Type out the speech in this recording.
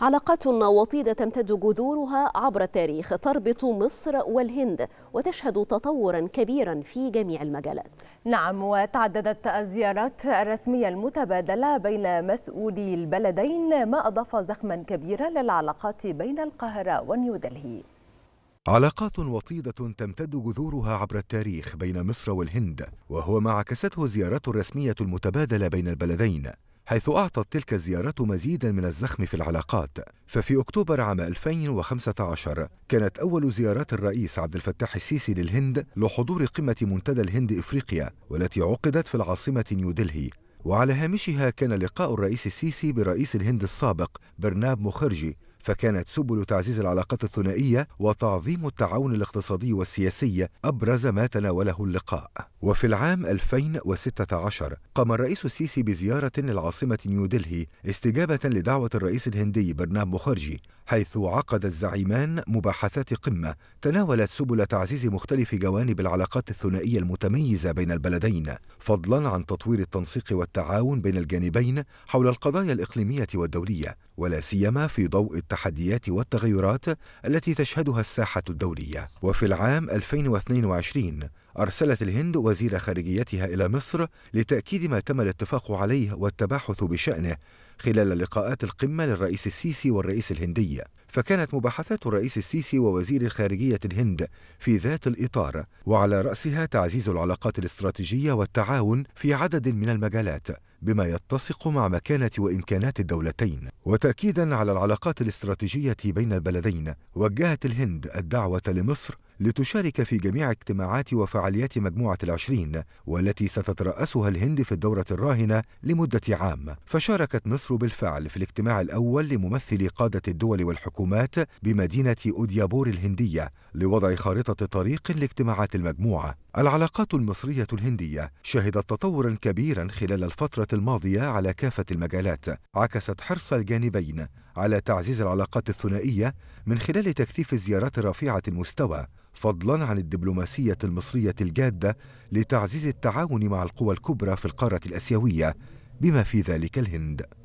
علاقات وطيدة تمتد جذورها عبر التاريخ تربط مصر والهند وتشهد تطورا كبيرا في جميع المجالات نعم وتعددت الزيارات الرسمية المتبادلة بين مسؤولي البلدين ما أضاف زخما كبيرا للعلاقات بين القاهرة ونيودلهي علاقات وطيدة تمتد جذورها عبر التاريخ بين مصر والهند وهو ما عكسته الزيارات الرسمية المتبادلة بين البلدين حيث أعطت تلك الزيارات مزيدا من الزخم في العلاقات ففي أكتوبر عام 2015 كانت أول زيارات الرئيس عبد الفتاح السيسي للهند لحضور قمة منتدى الهند إفريقيا والتي عقدت في العاصمة نيودلهي وعلى هامشها كان لقاء الرئيس السيسي برئيس الهند السابق برناب مخرجي فكانت سبل تعزيز العلاقات الثنائية وتعظيم التعاون الاقتصادي والسياسي أبرز ما تناوله اللقاء وفي العام 2016 قام الرئيس السيسي بزيارة للعاصمة نيودلهي استجابة لدعوة الرئيس الهندي برنام مخرجي حيث عقد الزعيمان مباحثات قمة تناولت سبل تعزيز مختلف جوانب العلاقات الثنائية المتميزة بين البلدين فضلا عن تطوير التنسيق والتعاون بين الجانبين حول القضايا الإقليمية والدولية ولا سيما في ضوء التعاون التحديات والتغيرات التي تشهدها الساحة الدولية وفي العام 2022 أرسلت الهند وزير خارجيتها إلى مصر لتأكيد ما تم الاتفاق عليه والتباحث بشأنه خلال لقاءات القمة للرئيس السيسي والرئيس الهندي فكانت مباحثات الرئيس السيسي ووزير الخارجية الهند في ذات الإطار وعلى رأسها تعزيز العلاقات الاستراتيجية والتعاون في عدد من المجالات بما يتسق مع مكانة وإمكانات الدولتين وتأكيدا على العلاقات الاستراتيجية بين البلدين وجهت الهند الدعوة لمصر لتشارك في جميع اجتماعات وفعاليات مجموعة العشرين والتي ستترأسها الهند في الدورة الراهنة لمدة عام فشاركت مصر بالفعل في الاجتماع الأول لممثلي قادة الدول والحكومات بمدينة أوديابور الهندية لوضع خارطة طريق لاجتماعات المجموعة العلاقات المصرية الهندية شهدت تطورا كبيرا خلال الفترة الماضية على كافة المجالات عكست حرص الجانبين على تعزيز العلاقات الثنائية من خلال تكثيف الزيارات الرفيعة المستوى فضلا عن الدبلوماسية المصرية الجادة لتعزيز التعاون مع القوى الكبرى في القارة الآسيوية بما في ذلك الهند